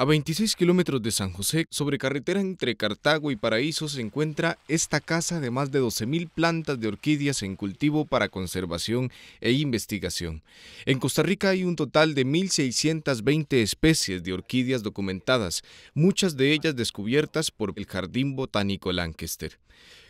A 26 kilómetros de San José, sobre carretera entre Cartago y Paraíso, se encuentra esta casa de más de 12.000 plantas de orquídeas en cultivo para conservación e investigación. En Costa Rica hay un total de 1.620 especies de orquídeas documentadas, muchas de ellas descubiertas por el Jardín Botánico Lancaster.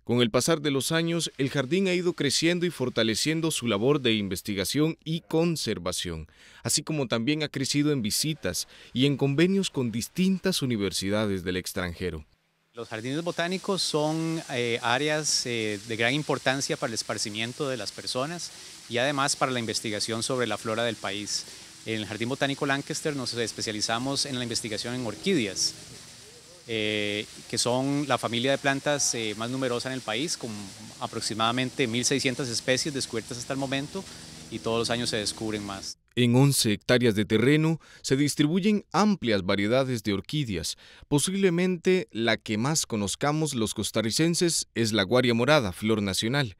Con el pasar de los años, el jardín ha ido creciendo y fortaleciendo su labor de investigación y conservación, así como también ha crecido en visitas y en convenios con distintas universidades del extranjero. Los jardines botánicos son eh, áreas eh, de gran importancia para el esparcimiento de las personas y además para la investigación sobre la flora del país. En el Jardín Botánico Lancaster nos especializamos en la investigación en orquídeas, eh, que son la familia de plantas eh, más numerosa en el país, con aproximadamente 1.600 especies descubiertas hasta el momento y todos los años se descubren más. En 11 hectáreas de terreno se distribuyen amplias variedades de orquídeas. Posiblemente la que más conozcamos los costarricenses es la guaria morada, flor nacional.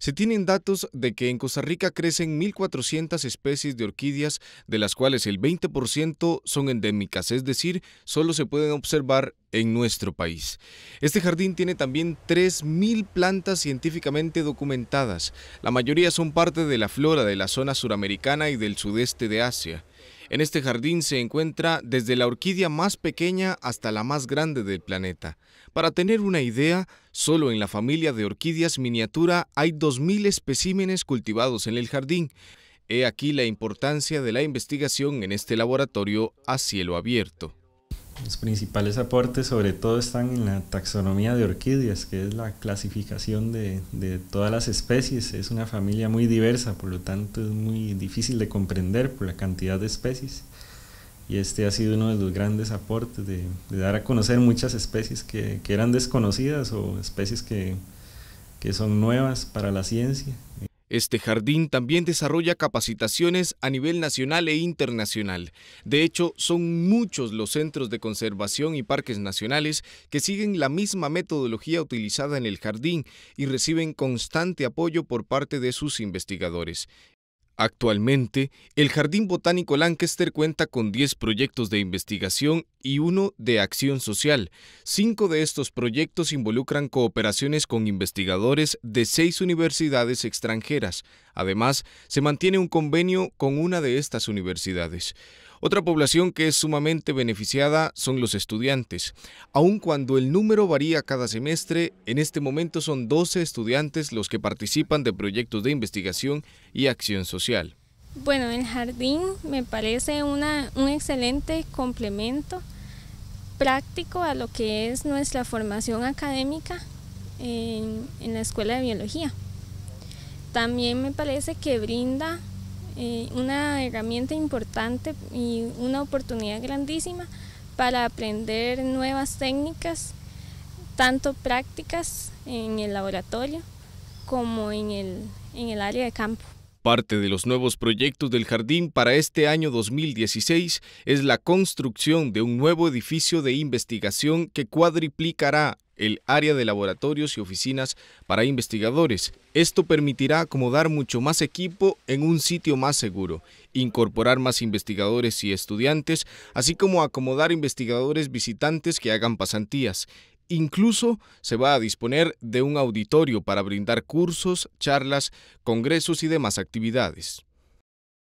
Se tienen datos de que en Costa Rica crecen 1.400 especies de orquídeas, de las cuales el 20% son endémicas, es decir, solo se pueden observar en nuestro país. Este jardín tiene también 3.000 plantas científicamente documentadas. La mayoría son parte de la flora de la zona suramericana y del sudeste de Asia. En este jardín se encuentra desde la orquídea más pequeña hasta la más grande del planeta. Para tener una idea, solo en la familia de orquídeas miniatura hay 2.000 especímenes cultivados en el jardín. He aquí la importancia de la investigación en este laboratorio a cielo abierto. Los principales aportes sobre todo están en la taxonomía de orquídeas, que es la clasificación de, de, todas las especies. Es una familia muy diversa, por lo tanto es muy difícil de comprender por la cantidad de especies. Y este ha sido uno de los grandes aportes de, dar a conocer muchas especies que, que eran desconocidas o especies que, que son nuevas para la ciencia. Este jardín también desarrolla capacitaciones a nivel nacional e internacional. De hecho, son muchos los centros de conservación y parques nacionales que siguen la misma metodología utilizada en el jardín y reciben constante apoyo por parte de sus investigadores. Actualmente, el Jardín Botánico Lancaster cuenta con 10 proyectos de investigación y uno de acción social. Cinco de estos proyectos involucran cooperaciones con investigadores de seis universidades extranjeras. Además, se mantiene un convenio con una de estas universidades. Otra población que es sumamente beneficiada son los estudiantes. Aun cuando el número varía cada semestre, en este momento son 12 estudiantes los que participan de proyectos de investigación y acción social. Bueno, el jardín me parece un excelente complemento práctico a lo que es nuestra formación académica en, en la Escuela de Biología. También me parece que brinda eh, una herramienta importante y una oportunidad grandísima para aprender nuevas técnicas, tanto prácticas en el laboratorio como en el, en el área de campo. Parte de los nuevos proyectos del jardín para este año 2016 es la construcción de un nuevo edificio de investigación que cuadriplicará el área de laboratorios y oficinas para investigadores. Esto permitirá acomodar mucho más equipo en un sitio más seguro, incorporar más investigadores y estudiantes, así como acomodar investigadores visitantes que hagan pasantías. Incluso se va a disponer de un auditorio para brindar cursos, charlas, congresos y demás actividades.